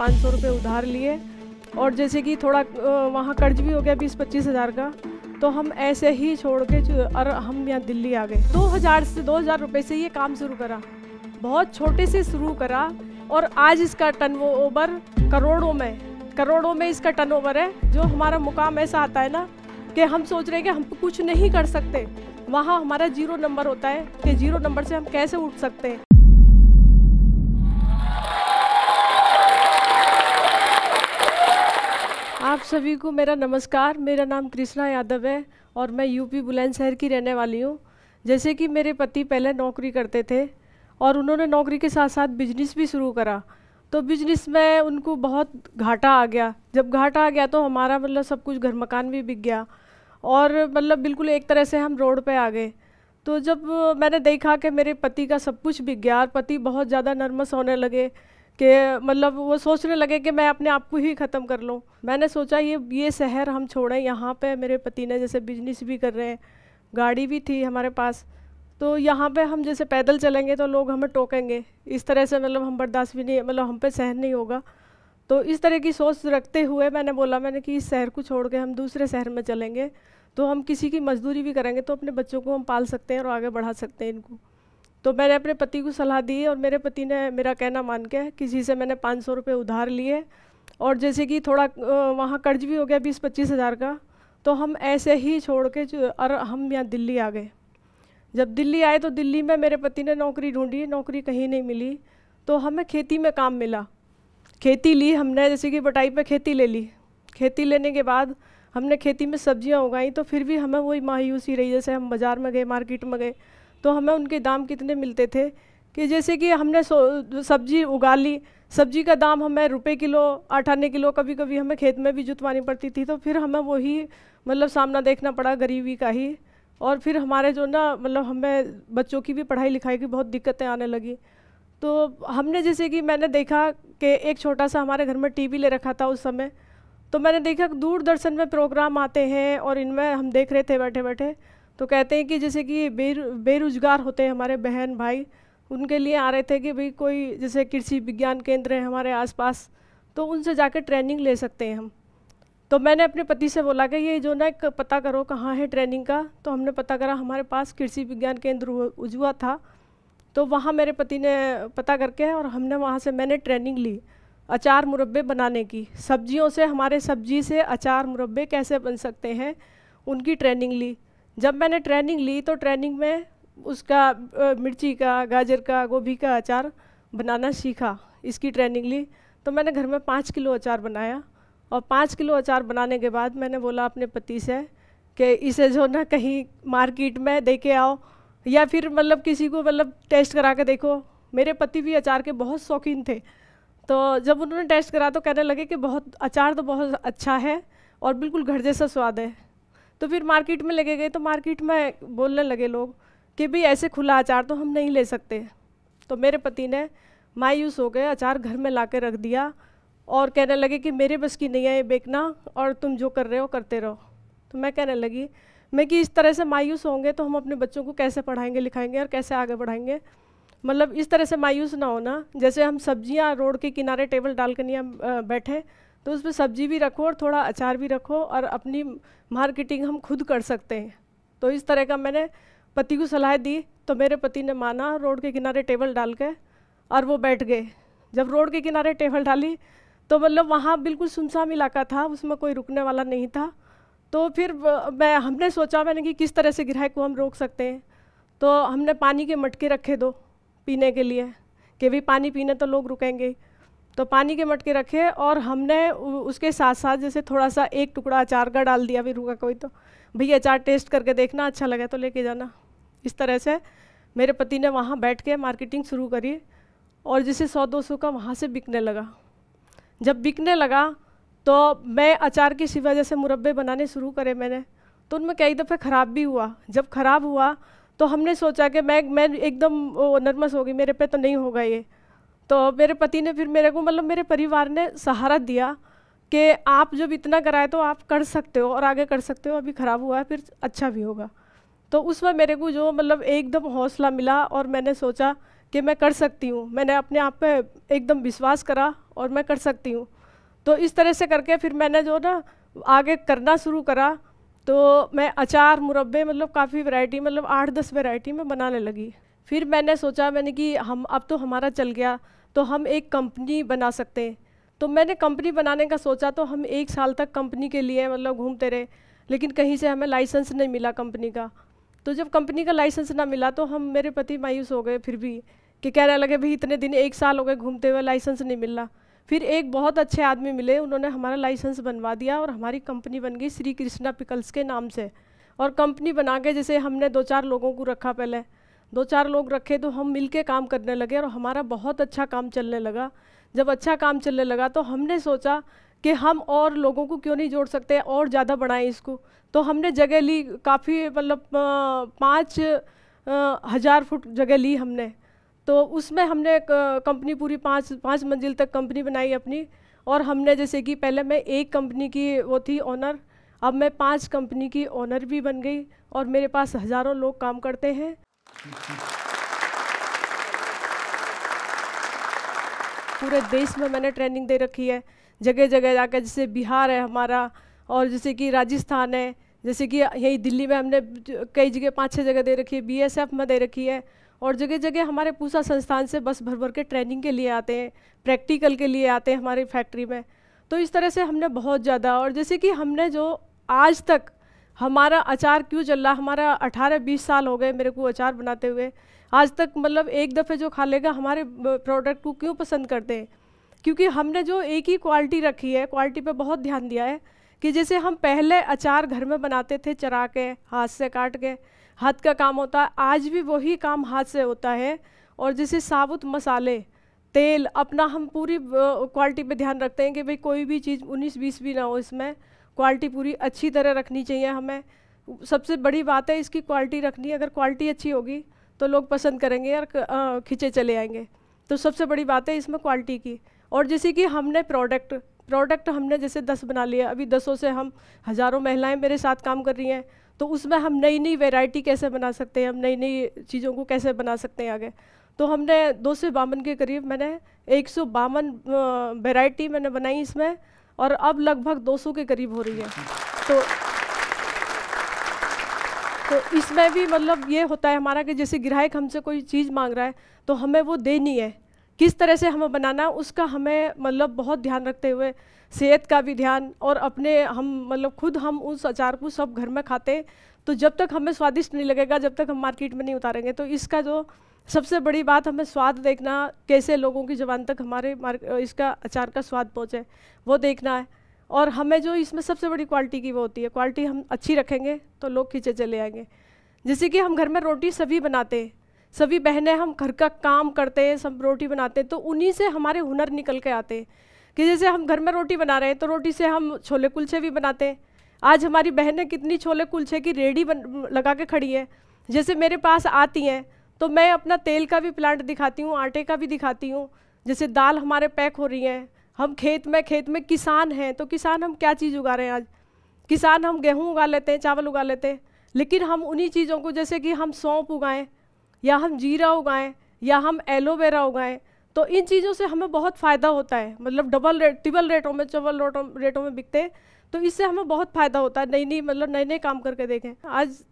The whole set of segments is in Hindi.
पाँच सौ रुपये उधार लिए और जैसे कि थोड़ा वहाँ कर्ज भी हो गया बीस पच्चीस हज़ार का तो हम ऐसे ही छोड़ के और हम यहाँ दिल्ली आ गए दो हज़ार से दो हज़ार रुपये से ये काम शुरू करा बहुत छोटे से शुरू करा और आज इसका टर्न ओवर करोड़ों में करोड़ों में इसका टर्न ओवर है जो हमारा मुकाम ऐसा आता है ना कि हम सोच रहे हैं कि हम कुछ नहीं कर सकते वहाँ हमारा जीरो नंबर होता है कि जीरो नंबर से हम कैसे उठ सकते हैं आप सभी को मेरा नमस्कार मेरा नाम कृष्णा यादव है और मैं यूपी बुलंदशहर की रहने वाली हूँ जैसे कि मेरे पति पहले नौकरी करते थे और उन्होंने नौकरी के साथ साथ बिजनेस भी शुरू करा तो बिजनेस में उनको बहुत घाटा आ गया जब घाटा आ गया तो हमारा मतलब सब कुछ घर मकान भी बिक गया और मतलब बिल्कुल एक तरह से हम रोड पर आ गए तो जब मैंने देखा कि मेरे पति का सब कुछ बिक गया और पति बहुत ज़्यादा नर्वस होने लगे कि मतलब वो सोचने लगे कि मैं अपने आप को ही ख़त्म कर लूँ मैंने सोचा ये ये शहर हम छोड़ें यहाँ पे मेरे पति ने जैसे बिजनेस भी कर रहे हैं गाड़ी भी थी हमारे पास तो यहाँ पे हम जैसे पैदल चलेंगे तो लोग हमें टोकेंगे इस तरह से मतलब हम बर्दाश्त भी नहीं मतलब हम पे सहन नहीं होगा तो इस तरह की सोच रखते हुए मैंने बोला मैंने कि इस शहर को छोड़ के हम दूसरे शहर में चलेंगे तो हम किसी की मजदूरी भी करेंगे तो अपने बच्चों को हम पाल सकते हैं और आगे बढ़ा सकते हैं इनको तो मैंने अपने पति को सलाह दी और मेरे पति ने मेरा कहना मान के किसी से मैंने पाँच सौ रुपये उधार लिए और जैसे कि थोड़ा वहाँ कर्ज भी हो गया बीस पच्चीस हज़ार का तो हम ऐसे ही छोड़ के और हम यहाँ दिल्ली आ गए जब दिल्ली आए तो दिल्ली में मेरे पति ने नौकरी ढूंढी नौकरी कहीं नहीं मिली तो हमें खेती में काम मिला खेती ली हमने जैसे कि बटाई पर खेती ले ली खेती लेने के बाद हमने खेती में सब्जियाँ उगाई तो फिर भी हमें वही मायूसी रही जैसे हम बाज़ार में गए मार्केट में गए तो हमें उनके दाम कितने मिलते थे कि जैसे कि हमने सब्जी उगा ली सब्जी का दाम हमें रुपए किलो आठ आने किलो कभी कभी हमें खेत में भी जुतवानी पड़ती थी तो फिर हमें वही मतलब सामना देखना पड़ा गरीबी का ही और फिर हमारे जो ना मतलब हमें बच्चों की भी पढ़ाई लिखाई की बहुत दिक्कतें आने लगी तो हमने जैसे कि मैंने देखा कि एक छोटा सा हमारे घर में टी ले रखा था उस समय तो मैंने देखा दूरदर्शन में प्रोग्राम आते हैं और इनमें हम देख रहे थे बैठे बैठे तो कहते हैं कि जैसे कि बेर बेरोजगार होते हैं हमारे बहन भाई उनके लिए आ रहे थे कि भाई कोई जैसे कृषि विज्ञान केंद्र है हमारे आसपास तो उनसे जाकर ट्रेनिंग ले सकते हैं हम तो मैंने अपने पति से बोला कि ये जो ना पता करो कहाँ है ट्रेनिंग का तो हमने पता करा हमारे पास कृषि विज्ञान केंद्र उजुआ था तो वहाँ मेरे पति ने पता करके और हमने वहाँ से मैंने ट्रेनिंग ली अचार मुरब्बे बनाने की सब्जियों से हमारे सब्जी से अचार मुरब्बे कैसे बन सकते हैं उनकी ट्रेनिंग ली जब मैंने ट्रेनिंग ली तो ट्रेनिंग में उसका मिर्ची का गाजर का गोभी का अचार बनाना सीखा इसकी ट्रेनिंग ली तो मैंने घर में पाँच किलो अचार बनाया और पाँच किलो अचार बनाने के बाद मैंने बोला अपने पति से कि इसे जो ना कहीं मार्केट में दे के आओ या फिर मतलब किसी को मतलब टेस्ट करा के देखो मेरे पति भी अचार के बहुत शौकीन थे तो जब उन्होंने टेस्ट करा तो कहने लगे कि बहुत अचार तो बहुत अच्छा है और बिल्कुल घर जैसा स्वाद है तो फिर मार्केट में लगे गए तो मार्केट में बोलने लगे लोग कि भी ऐसे खुला अचार तो हम नहीं ले सकते तो मेरे पति ने मायूस हो गए अचार घर में ला रख दिया और कहने लगे कि मेरे बस की नहीं है बेचना और तुम जो कर रहे हो करते रहो तो मैं कहने लगी मैं कि इस तरह से मायूस होंगे तो हम अपने बच्चों को कैसे पढ़ाएंगे लिखाएंगे और कैसे आगे बढ़ाएंगे मतलब इस तरह से मायूस ना होना जैसे हम सब्जियां रोड के किनारे टेबल डाल कर बैठे तो उसमें सब्जी भी रखो और थोड़ा अचार भी रखो और अपनी मार्केटिंग हम खुद कर सकते हैं तो इस तरह का मैंने पति को सलाह दी तो मेरे पति ने माना रोड के किनारे टेबल डाल के और वो बैठ गए जब रोड के किनारे टेबल डाली तो मतलब वहाँ बिल्कुल सुनसान इलाका था उसमें कोई रुकने वाला नहीं था तो फिर मैं हमने सोचा मैंने कि किस तरह से ग्राहक को हम रोक सकते हैं तो हमने पानी के मटके रखे दो पीने के लिए कि भी पानी पीने तो लोग रुकेंगे तो पानी के मटके रखे और हमने उसके साथ साथ जैसे थोड़ा सा एक टुकड़ा अचार का डाल दिया भी रुका कोई तो भैया अचार टेस्ट करके देखना अच्छा लगा तो लेके जाना इस तरह से मेरे पति ने वहाँ बैठ के मार्केटिंग शुरू करी और जिसे सौ दो सौ का वहाँ से बिकने लगा जब बिकने लगा तो मैं अचार के सिवा जैसे मुरब्बे बनाने शुरू करे मैंने तो उनमें कई दफ़े ख़राब भी हुआ जब ख़राब हुआ तो हमने सोचा कि मैं मैं एकदम नर्वस होगी मेरे पे तो नहीं होगा ये तो मेरे पति ने फिर मेरे को मतलब मेरे परिवार ने सहारा दिया कि आप जब इतना कराए तो आप कर सकते हो और आगे कर सकते हो अभी ख़राब हुआ है फिर अच्छा भी होगा तो उसमें मेरे को जो मतलब एकदम हौसला मिला और मैंने सोचा कि मैं कर सकती हूँ मैंने अपने आप पे एकदम विश्वास करा और मैं कर सकती हूँ तो इस तरह से करके फिर मैंने जो ना आगे करना शुरू करा तो मैं अचार मुरब्बे मतलब काफ़ी वैरायटी मतलब आठ दस वैरायटी में बनाने लगी फिर मैंने सोचा मैंने कि हम अब तो हमारा चल गया तो हम एक कंपनी बना सकते हैं तो मैंने कंपनी बनाने का सोचा तो हम एक साल तक कंपनी के लिए मतलब घूमते रहे लेकिन कहीं से हमें लाइसेंस नहीं मिला कंपनी का तो जब कंपनी का लाइसेंस ना मिला तो हम मेरे पति मायूस हो गए फिर भी कि कहने लगे भाई इतने दिन एक साल हो गए घूमते हुए लाइसेंस नहीं मिला फिर एक बहुत अच्छे आदमी मिले उन्होंने हमारा लाइसेंस बनवा दिया और हमारी कंपनी बन गई श्री कृष्णा पिकल्स के नाम से और कंपनी बना के जैसे हमने दो चार लोगों को रखा पहले दो चार लोग रखे तो हम मिल के काम करने लगे और हमारा बहुत अच्छा काम चलने लगा जब अच्छा काम चलने लगा तो हमने सोचा कि हम और लोगों को क्यों नहीं जोड़ सकते और ज़्यादा बढ़ाएं इसको तो हमने जगह ली काफ़ी मतलब पाँच हज़ार फुट जगह ली हमने तो उसमें हमने कंपनी पूरी पाँच पाँच मंजिल तक कंपनी बनाई अपनी और हमने जैसे कि पहले मैं एक कंपनी की वो थी ऑनर अब मैं पांच कंपनी की ओनर भी बन गई और मेरे पास हज़ारों लोग काम करते हैं पूरे देश में मैंने ट्रेनिंग दे रखी है जगह जगह जाकर जैसे बिहार है हमारा और जैसे कि राजस्थान है जैसे कि यही दिल्ली में हमने कई जगह पाँच छः जगह दे रखी है बीएसएफ में दे रखी है और जगह जगह हमारे पूसा संस्थान से बस भर भर के ट्रेनिंग के लिए आते हैं प्रैक्टिकल के लिए आते हैं हमारी फैक्ट्री में तो इस तरह से हमने बहुत ज़्यादा और जैसे कि हमने जो आज तक हमारा अचार क्यों चल रहा हमारा अठारह बीस साल हो गए मेरे को अचार बनाते हुए आज तक मतलब एक दफ़े जो खा लेगा हमारे प्रोडक्ट को क्यों पसंद करते हैं क्योंकि हमने जो एक ही क्वालिटी रखी है क्वालिटी पे बहुत ध्यान दिया है कि जैसे हम पहले अचार घर में बनाते थे चरा के हाथ से काट के हाथ का काम होता है आज भी वही काम हाथ से होता है और जैसे साबुत मसाले तेल अपना हम पूरी क्वालिटी पे ध्यान रखते हैं कि भाई कोई भी चीज़ उन्नीस बीस भी ना हो इसमें क्वालिटी पूरी अच्छी तरह रखनी चाहिए हमें सबसे बड़ी बात है इसकी क्वालिटी रखनी अगर क्वालिटी अच्छी होगी तो लोग पसंद करेंगे और खींचे चले आएंगे तो सबसे बड़ी बात है इसमें क्वालिटी की और जैसे कि हमने प्रोडक्ट प्रोडक्ट हमने जैसे दस बना लिया अभी दसों से हम हज़ारों महिलाएं मेरे साथ काम कर रही हैं तो उसमें हम नई नई वेराइटी कैसे बना सकते हैं हम नई नई चीज़ों को कैसे बना सकते हैं आगे तो हमने दो से बावन के करीब मैंने एक सौ बावन वेराइटी मैंने बनाई इसमें और अब लगभग 200 के करीब हो रही है तो तो इसमें भी मतलब ये होता है हमारा कि जैसे ग्राहक हमसे कोई चीज़ मांग रहा है तो हमें वो देनी है किस तरह से हमें बनाना उसका हमें मतलब बहुत ध्यान रखते हुए सेहत का भी ध्यान और अपने हम मतलब खुद हम उस अचार को सब घर में खाते तो जब तक हमें स्वादिष्ट नहीं लगेगा जब तक हम मार्केट में नहीं उतारेंगे तो इसका जो सबसे बड़ी बात हमें स्वाद देखना कैसे लोगों की जबान तक हमारे इसका अचार का स्वाद पहुँचे वो देखना है और हमें जो इसमें सबसे बड़ी क्वालिटी की वो होती है क्वालिटी हम अच्छी रखेंगे तो लोग खींचे चले आएंगे जैसे कि हम घर में रोटी सभी बनाते हैं सभी बहनें हम घर का काम करते हैं सब रोटी बनाते हैं तो उन्हीं से हमारे हुनर निकल के आते हैं कि जैसे हम घर में रोटी बना रहे हैं तो रोटी से हम छोले कुलचे भी बनाते हैं आज हमारी बहनें कितनी छोले कुलचे की रेडी बन लगा के खड़ी हैं जैसे मेरे पास आती हैं तो मैं अपना तेल का भी प्लांट दिखाती हूँ आटे का भी दिखाती हूँ जैसे दाल हमारे पैक हो रही है हम खेत में खेत में किसान हैं तो किसान हम क्या चीज़ उगा रहे हैं आज किसान हम गेहूँ उगा लेते हैं चावल उगा लेते हैं लेकिन हम उन्हीं चीज़ों को जैसे कि हम सौंप उगाएँ या हम जीरा उगाएँ या हम एलोवेरा उगाएँ तो इन चीज़ों से हमें बहुत फ़ायदा होता है मतलब डबल रेट ट्रिबल रेटों में चवल रेटों में बिकते हैं तो इससे हमें बहुत फ़ायदा होता है नई नई मतलब नए नए काम करके देखें आज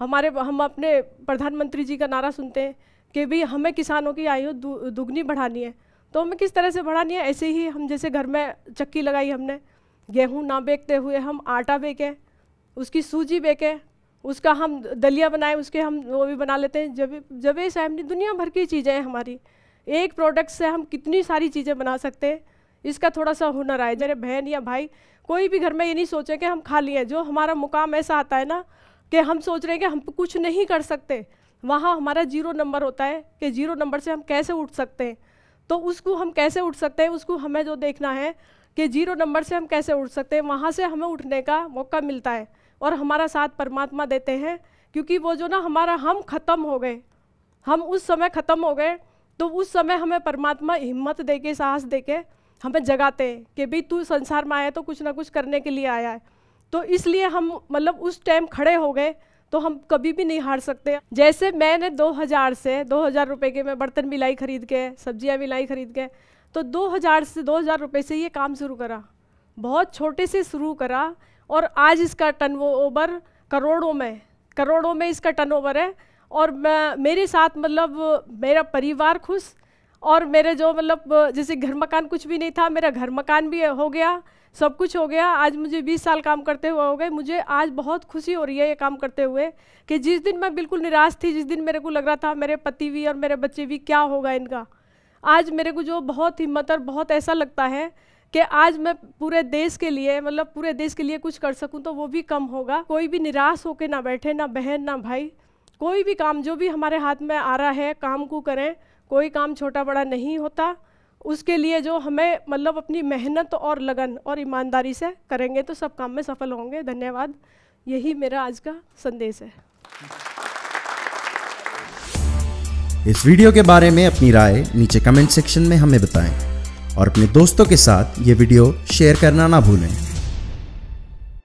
हमारे हम अपने प्रधानमंत्री जी का नारा सुनते हैं कि भी हमें किसानों की आयु दुगनी बढ़ानी है तो हमें किस तरह से बढ़ानी है ऐसे ही हम जैसे घर में चक्की लगाई हमने गेहूँ ना बेचते हुए हम आटा बेकें उसकी सूजी बेकें उसका हम दलिया बनाएं उसके हम वो भी बना लेते हैं जब जब ये सहमनी दुनिया भर की चीज़ें हैं हमारी एक प्रोडक्ट से हम कितनी सारी चीज़ें बना सकते हैं इसका थोड़ा सा हुनर आए मेरे बहन या भाई कोई भी घर में ये नहीं सोचे कि हम खा लिए जो हमारा मुकाम ऐसा आता है ना कि हम सोच रहे हैं कि हम कुछ नहीं कर सकते वहाँ हमारा जीरो नंबर होता है कि जीरो नंबर से हम कैसे उठ सकते हैं तो उसको हम कैसे उठ सकते हैं उसको हमें जो देखना है कि जीरो नंबर से हम कैसे उठ सकते हैं वहाँ से हमें उठने का मौका मिलता है और हमारा साथ परमात्मा देते हैं क्योंकि वो जो ना हमारा हम ख़त्म हो गए हम उस समय ख़त्म हो गए तो उस समय हमें परमात्मा हिम्मत दे के साहस दे के हमें जगाते हैं कि भाई तू संसार में आया तो कुछ ना कुछ करने के लिए आया है तो इसलिए हम मतलब उस टाइम खड़े हो गए तो हम कभी भी नहीं हार सकते जैसे मैंने 2000 से 2000 रुपए के मैं बर्तन मिलाई खरीद के सब्जियां मिलाई खरीद के तो 2000 से 2000 रुपए से ये काम शुरू करा बहुत छोटे से शुरू करा और आज इसका टर्न ओवर करोड़ों में करोड़ों में इसका टर्न ओवर है और मैं मेरे साथ मतलब मेरा परिवार खुश और मेरे जो मतलब जैसे घर मकान कुछ भी नहीं था मेरा घर मकान भी हो गया सब कुछ हो गया आज मुझे 20 साल काम करते हुए हो गए मुझे आज बहुत खुशी हो रही है ये काम करते हुए कि जिस दिन मैं बिल्कुल निराश थी जिस दिन मेरे को लग रहा था मेरे पति भी और मेरे बच्चे भी क्या होगा इनका आज मेरे को जो बहुत हिम्मत और बहुत ऐसा लगता है कि आज मैं पूरे देश के लिए मतलब पूरे देश के लिए कुछ कर सकूँ तो वो भी कम होगा कोई भी निराश होकर ना बैठे ना बहन ना भाई कोई भी काम जो भी हमारे हाथ में आ रहा है काम को करें कोई काम छोटा बड़ा नहीं होता उसके लिए जो हमें मतलब अपनी मेहनत और लगन और ईमानदारी से करेंगे तो सब काम में सफल होंगे धन्यवाद यही मेरा आज का संदेश है इस वीडियो के बारे में अपनी राय नीचे कमेंट सेक्शन में हमें बताएं और अपने दोस्तों के साथ ये वीडियो शेयर करना ना भूलें